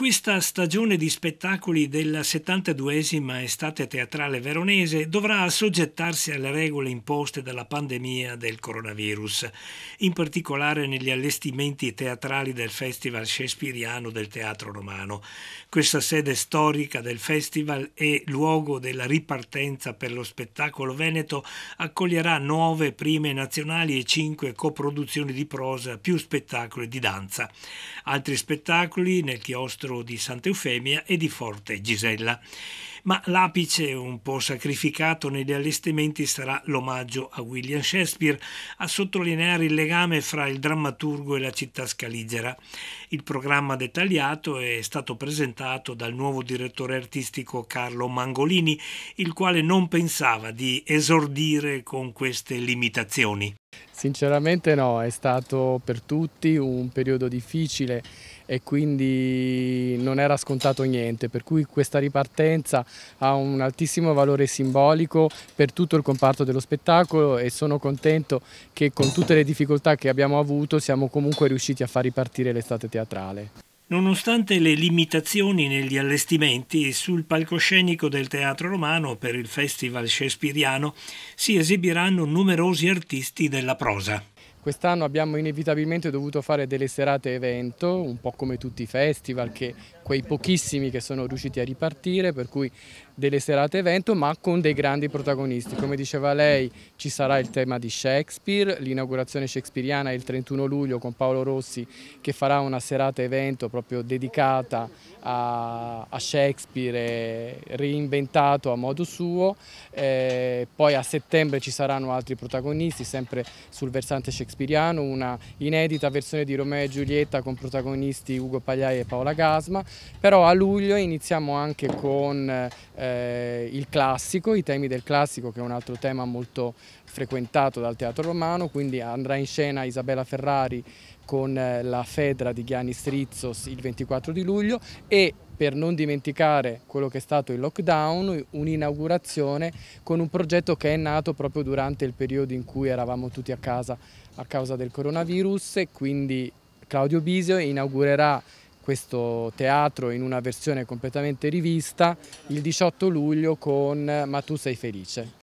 Questa stagione di spettacoli della 72esima estate teatrale veronese dovrà assoggettarsi alle regole imposte dalla pandemia del coronavirus, in particolare negli allestimenti teatrali del Festival Shakespeariano del Teatro Romano. Questa sede storica del festival e luogo della ripartenza per lo spettacolo veneto accoglierà nove prime nazionali e cinque coproduzioni di prosa più spettacoli di danza. Altri spettacoli nel chiostro teatro di Sant'Eufemia e di Forte Gisella. Ma l'apice, un po' sacrificato negli allestimenti, sarà l'omaggio a William Shakespeare a sottolineare il legame fra il drammaturgo e la città scaligera. Il programma dettagliato è stato presentato dal nuovo direttore artistico Carlo Mangolini, il quale non pensava di esordire con queste limitazioni. Sinceramente no, è stato per tutti un periodo difficile e quindi non era scontato niente, per cui questa ripartenza ha un altissimo valore simbolico per tutto il comparto dello spettacolo e sono contento che con tutte le difficoltà che abbiamo avuto siamo comunque riusciti a far ripartire l'estate teatrale. Nonostante le limitazioni negli allestimenti, sul palcoscenico del Teatro Romano per il Festival Shakespeariano si esibiranno numerosi artisti della prosa. Quest'anno abbiamo inevitabilmente dovuto fare delle serate evento, un po' come tutti i festival, che quei pochissimi che sono riusciti a ripartire, per cui delle serate evento ma con dei grandi protagonisti. Come diceva lei ci sarà il tema di Shakespeare, l'inaugurazione shakespeariana il 31 luglio con Paolo Rossi che farà una serata evento proprio dedicata a, a Shakespeare eh, reinventato a modo suo. Eh, poi a settembre ci saranno altri protagonisti sempre sul versante shakespeariano, una inedita versione di Romeo e Giulietta con protagonisti Ugo Pagliai e Paola Gasma, però a luglio iniziamo anche con eh, eh, il classico, i temi del classico che è un altro tema molto frequentato dal teatro romano, quindi andrà in scena Isabella Ferrari con eh, la Fedra di Gianni Strizzos il 24 di luglio e per non dimenticare quello che è stato il lockdown, un'inaugurazione con un progetto che è nato proprio durante il periodo in cui eravamo tutti a casa a causa del coronavirus e quindi Claudio Bisio inaugurerà questo teatro in una versione completamente rivista il 18 luglio con Ma tu sei felice.